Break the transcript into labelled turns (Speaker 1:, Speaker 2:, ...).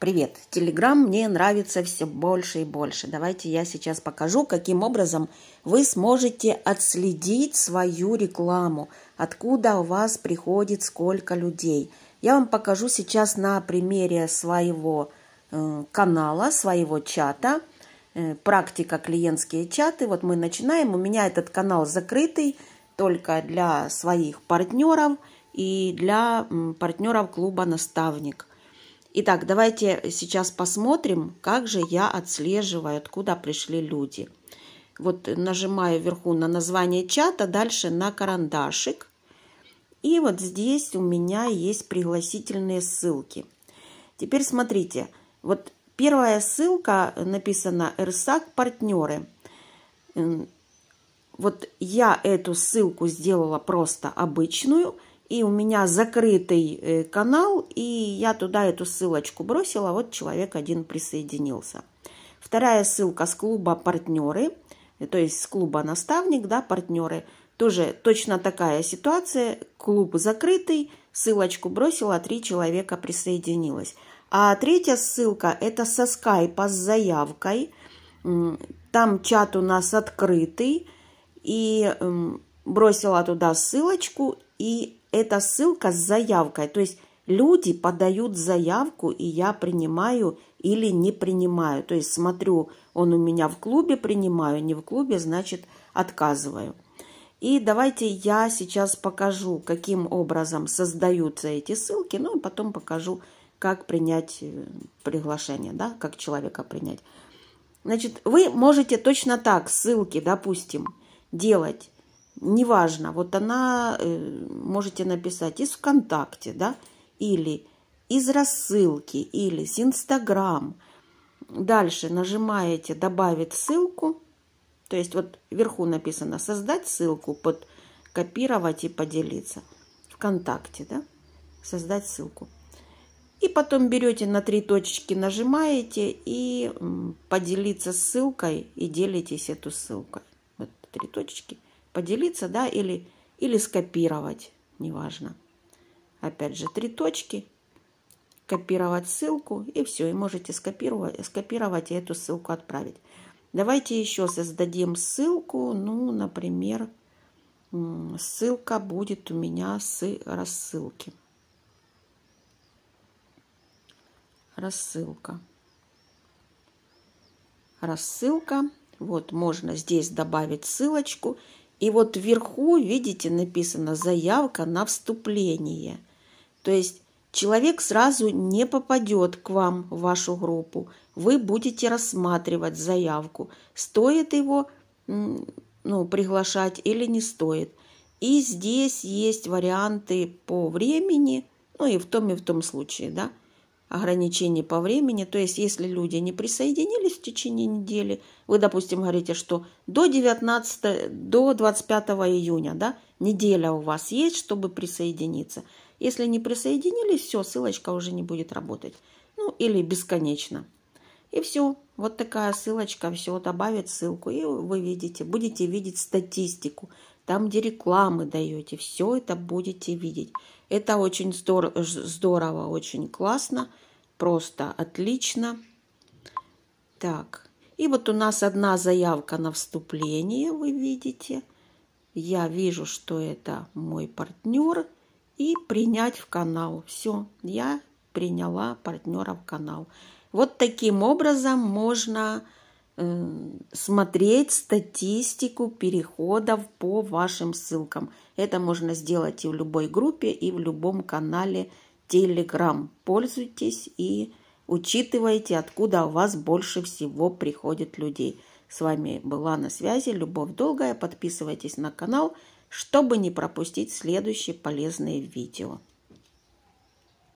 Speaker 1: Привет! Телеграм мне нравится все больше и больше. Давайте я сейчас покажу, каким образом вы сможете отследить свою рекламу, откуда у вас приходит сколько людей. Я вам покажу сейчас на примере своего э, канала, своего чата, э, практика клиентские чаты. Вот мы начинаем. У меня этот канал закрытый только для своих партнеров и для партнеров клуба «Наставник». Итак, давайте сейчас посмотрим, как же я отслеживаю, откуда пришли люди. Вот нажимаю вверху на название чата, дальше на карандашик. И вот здесь у меня есть пригласительные ссылки. Теперь смотрите, вот первая ссылка написана «РСАК партнеры». Вот я эту ссылку сделала просто обычную – и у меня закрытый э, канал, и я туда эту ссылочку бросила, вот человек один присоединился. Вторая ссылка с клуба «Партнеры», э, то есть с клуба «Наставник», да, «Партнеры». Тоже точно такая ситуация, клуб закрытый, ссылочку бросила, три человека присоединилось. А третья ссылка – это со скайпа с заявкой, там чат у нас открытый, и эм, бросила туда ссылочку, и эта ссылка с заявкой. То есть люди подают заявку, и я принимаю или не принимаю. То есть смотрю, он у меня в клубе, принимаю, не в клубе, значит отказываю. И давайте я сейчас покажу, каким образом создаются эти ссылки, ну и потом покажу, как принять э, приглашение, да, как человека принять. Значит, вы можете точно так ссылки, допустим, делать неважно, вот она, э, можете написать из ВКонтакте, да, или из рассылки, или с Инстаграм. Дальше нажимаете «Добавить ссылку», то есть вот вверху написано «Создать ссылку», под «Копировать и поделиться». ВКонтакте, да, «Создать ссылку». И потом берете на три точечки, нажимаете и поделиться ссылкой и делитесь эту ссылкой. Вот три точечки – поделиться, да, или, или скопировать, неважно. Опять же, три точки, копировать ссылку, и все, и можете скопировать, скопировать и эту ссылку отправить. Давайте еще создадим ссылку, ну, например, ссылка будет у меня с рассылки. Рассылка. Рассылка. Вот можно здесь добавить ссылочку. И вот вверху, видите, написано «Заявка на вступление». То есть человек сразу не попадет к вам в вашу группу. Вы будете рассматривать заявку, стоит его ну, приглашать или не стоит. И здесь есть варианты по времени, ну и в том и в том случае, да ограничений по времени. То есть, если люди не присоединились в течение недели, вы, допустим, говорите, что до 19, до 25 июня, да, неделя у вас есть, чтобы присоединиться. Если не присоединились, все, ссылочка уже не будет работать. Ну, или бесконечно. И все, вот такая ссылочка, все, добавит ссылку, и вы видите, будете видеть статистику, там, где рекламы даете, все это будете видеть. Это очень здорово, здорово очень классно, просто отлично. Так, и вот у нас одна заявка на вступление, вы видите. Я вижу, что это мой партнер. И принять в канал. Все, я приняла партнера в канал. Вот таким образом можно Э, смотреть статистику переходов по вашим ссылкам. Это можно сделать и в любой группе, и в любом канале Telegram. Пользуйтесь и учитывайте, откуда у вас больше всего приходит людей. С вами была на связи Любовь Долгая. Подписывайтесь на канал, чтобы не пропустить следующие полезные видео.